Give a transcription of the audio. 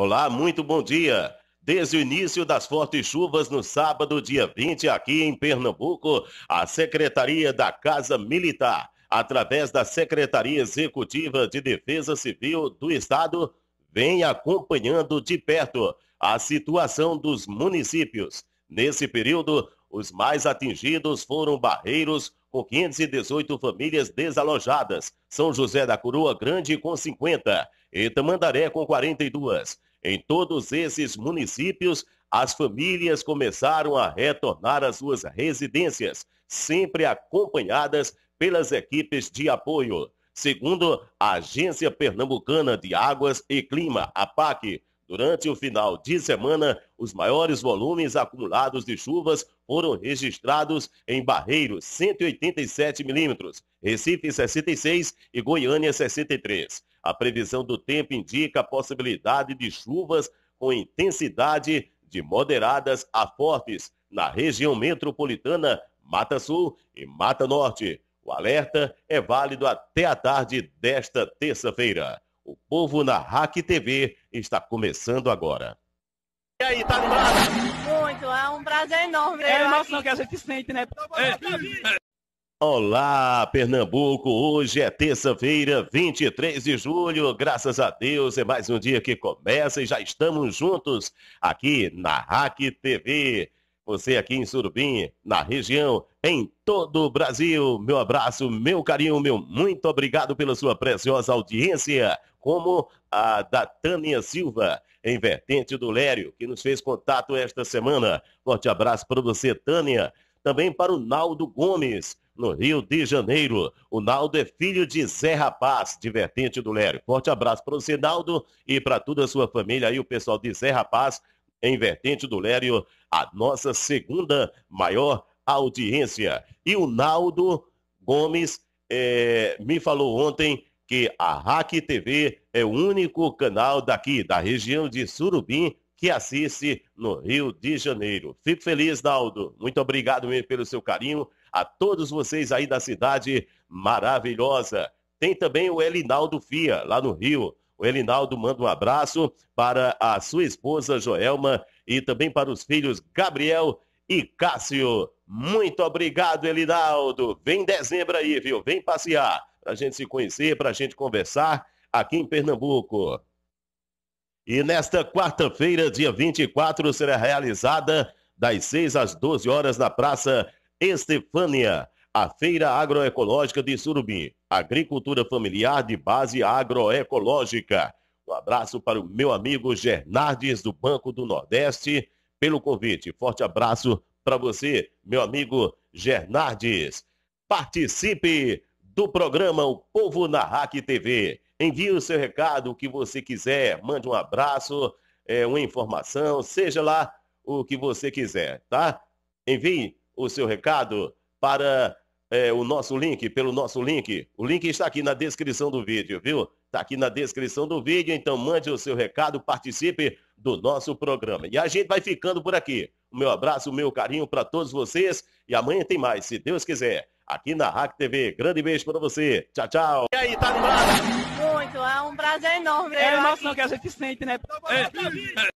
Olá, muito bom dia. Desde o início das fortes chuvas no sábado, dia 20, aqui em Pernambuco, a Secretaria da Casa Militar, através da Secretaria Executiva de Defesa Civil do Estado, vem acompanhando de perto a situação dos municípios. Nesse período, os mais atingidos foram Barreiros, com 518 famílias desalojadas, São José da Coroa Grande, com 50, e Tamandaré, com 42. Em todos esses municípios, as famílias começaram a retornar às suas residências, sempre acompanhadas pelas equipes de apoio. Segundo a Agência Pernambucana de Águas e Clima, APAC, Durante o final de semana, os maiores volumes acumulados de chuvas foram registrados em Barreiro, 187 milímetros, Recife, 66 e Goiânia, 63. A previsão do tempo indica a possibilidade de chuvas com intensidade de moderadas a fortes na região metropolitana, Mata Sul e Mata Norte. O alerta é válido até a tarde desta terça-feira. Povo na Hack TV está começando agora. E aí, tá animado? Muito, é um prazer enorme. É a emoção que a gente sente, né? É. Olá, Pernambuco! Hoje é terça-feira, 23 de julho. Graças a Deus, é mais um dia que começa e já estamos juntos aqui na Hack TV. Você aqui em Surubim, na região, em todo o Brasil. Meu abraço, meu carinho, meu muito obrigado pela sua preciosa audiência, como a da Tânia Silva, em Vertente do Lério, que nos fez contato esta semana. Forte abraço para você, Tânia. Também para o Naldo Gomes, no Rio de Janeiro. O Naldo é filho de Zé Rapaz, de Vertente do Lério. Forte abraço para você, Naldo, e para toda a sua família aí, o pessoal de Zé Rapaz, em vertente do Lério, a nossa segunda maior audiência. E o Naldo Gomes é, me falou ontem que a Hack TV é o único canal daqui, da região de Surubim, que assiste no Rio de Janeiro. Fico feliz, Naldo. Muito obrigado mesmo pelo seu carinho. A todos vocês aí da cidade maravilhosa. Tem também o Elinaldo Fia, lá no Rio. O Elinaldo manda um abraço para a sua esposa Joelma e também para os filhos Gabriel e Cássio. Muito obrigado, Elinaldo. Vem dezembro aí, viu? Vem passear para a gente se conhecer, para a gente conversar aqui em Pernambuco. E nesta quarta-feira, dia 24, será realizada das 6 às 12 horas na Praça Estefânia a Feira Agroecológica de Surubim, agricultura familiar de base agroecológica. Um abraço para o meu amigo Gernardes do Banco do Nordeste pelo convite. Forte abraço para você, meu amigo Gernardes. Participe do programa O Povo na RAC TV. Envie o seu recado, o que você quiser, mande um abraço, é, uma informação, seja lá o que você quiser, tá? Envie o seu recado para é, o nosso link, pelo nosso link. O link está aqui na descrição do vídeo, viu? Está aqui na descrição do vídeo, então mande o seu recado, participe do nosso programa. E a gente vai ficando por aqui. O meu abraço, o meu carinho para todos vocês e amanhã tem mais, se Deus quiser, aqui na RAC TV. Grande beijo para você. Tchau, tchau. E aí, tá Muito, é um prazer enorme. É a emoção que a gente sente, né? Tá tá é.